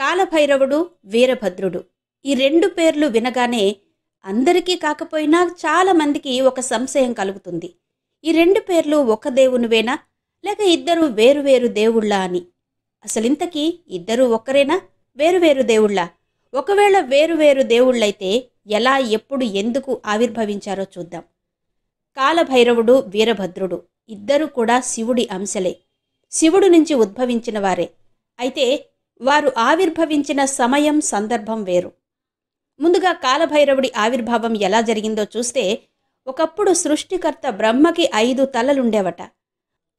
కాలభైరవుడు వీరభద్రుడు ఈ రెండు పేర్లు వినగానే అందరికీ కాకపోయినా చాలామందికి ఒక సంశయం కలుగుతుంది ఈ రెండు పేర్లు ఒక దేవునివేనా లేక ఇద్దరు వేరువేరు దేవుళ్ళా అని అసలింతకీ ఇద్దరు ఒక్కరేనా వేరువేరు దేవుళ్ళా ఒకవేళ వేరువేరు దేవుళ్ళైతే ఎలా ఎప్పుడు ఎందుకు ఆవిర్భవించారో చూద్దాం కాలభైరవుడు వీరభద్రుడు ఇద్దరు కూడా శివుడి అంశలే శివుడు నుంచి ఉద్భవించిన వారే అయితే వారు ఆవిర్భవించిన సమయం సందర్భం వేరు ముందుగా కాలభైరవుడి ఆవిర్భావం ఎలా జరిగిందో చూస్తే ఒకప్పుడు సృష్టికర్త బ్రహ్మకి ఐదు తలలుండేవట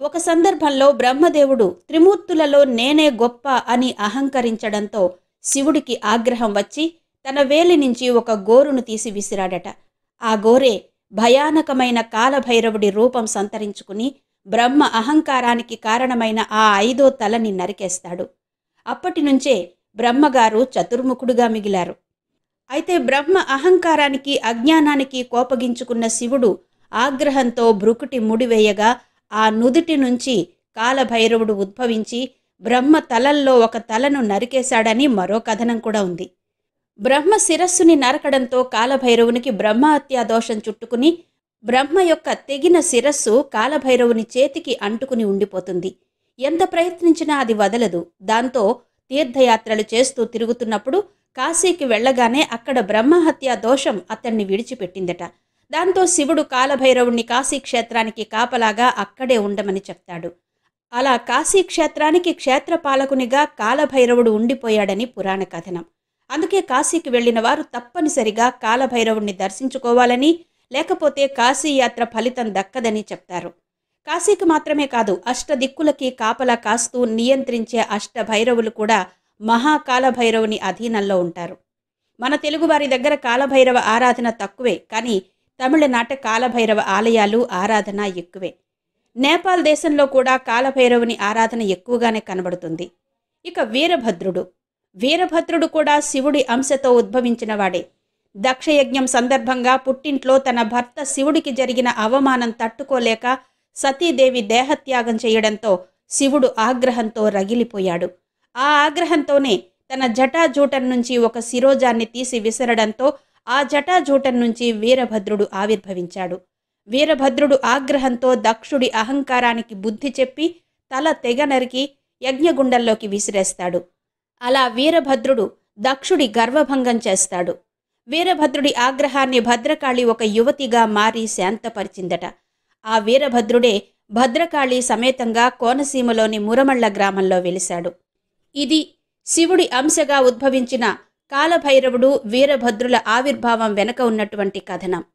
ఒక సందర్భంలో బ్రహ్మదేవుడు త్రిమూర్తులలో నేనే గొప్ప అని అహంకరించడంతో శివుడికి ఆగ్రహం వచ్చి తన వేలి నుంచి ఒక గోరును తీసి విసిరాడట ఆ గోరే భయానకమైన కాలభైరవుడి రూపం సంతరించుకుని బ్రహ్మ అహంకారానికి కారణమైన ఆ ఐదో తలని నరికేస్తాడు అప్పటి నుంచే బ్రహ్మగారు చతుర్ముఖుడుగా మిగిలారు అయితే బ్రహ్మ అహంకారానికి అజ్ఞానానికి కోపగించుకున్న శివుడు ఆగ్రహంతో భ్రుకుటి ముడివేయగా ఆ నుదుటి నుంచి కాలభైరవుడు ఉద్భవించి బ్రహ్మ తలల్లో ఒక తలను నరికేశాడని మరో కథనం కూడా ఉంది బ్రహ్మ శిరస్సుని నరకడంతో కాలభైరవునికి బ్రహ్మహత్యా దోషం చుట్టుకుని బ్రహ్మ యొక్క తెగిన శిరస్సు కాలభైరవుని చేతికి అంటుకుని ఉండిపోతుంది ఎంత ప్రయత్నించినా అది వదలదు దాంతో తీర్థయాత్రలు చేస్తూ తిరుగుతున్నప్పుడు కాశీకి వెళ్ళగానే అక్కడ బ్రహ్మహత్య దోషం అతన్ని విడిచిపెట్టిందట దాంతో శివుడు కాలభైరవుణ్ణి క్షేత్రానికి కాపలాగా అక్కడే ఉండమని చెప్తాడు అలా కాశీక్షేత్రానికి క్షేత్రపాలకునిగా కాలభైరవుడు ఉండిపోయాడని పురాణ కథనం అందుకే కాశీకి వెళ్లిన వారు తప్పనిసరిగా కాలభైరవుణ్ణి దర్శించుకోవాలని లేకపోతే కాశీ యాత్ర ఫలితం దక్కదని చెప్తారు కాశీకి మాత్రమే కాదు అష్టదిక్కులకి కాపలా కాస్తూ నియంత్రించే అష్ట భైరవులు కూడా మహాకాల భైరవుని అధీనంలో ఉంటారు మన తెలుగువారి దగ్గర కాలభైరవ ఆరాధన తక్కువే కానీ తమిళనాట కాలభైరవ ఆలయాలు ఆరాధన ఎక్కువే నేపాల్ దేశంలో కూడా కాలభైరవుని ఆరాధన ఎక్కువగానే కనబడుతుంది ఇక వీరభద్రుడు వీరభద్రుడు కూడా శివుడి అంశతో ఉద్భవించినవాడే దక్షయజ్ఞం సందర్భంగా పుట్టింట్లో తన భర్త శివుడికి జరిగిన అవమానం తట్టుకోలేక సతీదేవి దేహత్యాగం చేయడంతో శివుడు ఆగ్రహంతో రగిలిపోయాడు ఆ ఆగ్రహంతోనే తన జటాజూటం నుంచి ఒక శిరోజాన్ని తీసి విసరడంతో ఆ జటాజూటం నుంచి వీరభద్రుడు ఆవిర్భవించాడు వీరభద్రుడు ఆగ్రహంతో దక్షుడి అహంకారానికి బుద్ధి చెప్పి తల తెగ నరికి యజ్ఞగుండంలోకి విసిరేస్తాడు అలా వీరభద్రుడు దక్షుడి గర్వభంగం చేస్తాడు వీరభద్రుడి ఆగ్రహాన్ని భద్రకాళి ఒక యువతిగా మారి శాంతపరిచిందట ఆ వీరభద్రుడే భద్రకాళి సమేతంగా కోనసీమలోని మురమళ్ళ గ్రామంలో వెలిశాడు ఇది శివుడి అంశగా ఉద్భవించిన కాలభైరవుడు వీరభద్రుల ఆవిర్భావం వెనక ఉన్నటువంటి కథనం